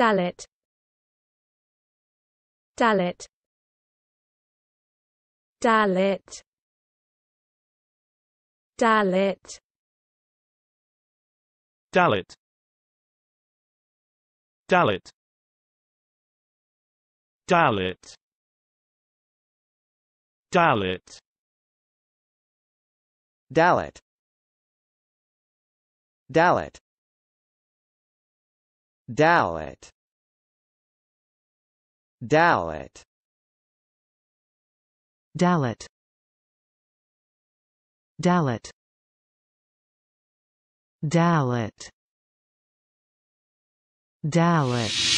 Dalit Dalit Dalit Dalit Dalit Dalit Dalit Dalit Dalit Dalit Dalit Dalit Dalit Dalit Dalit Dalit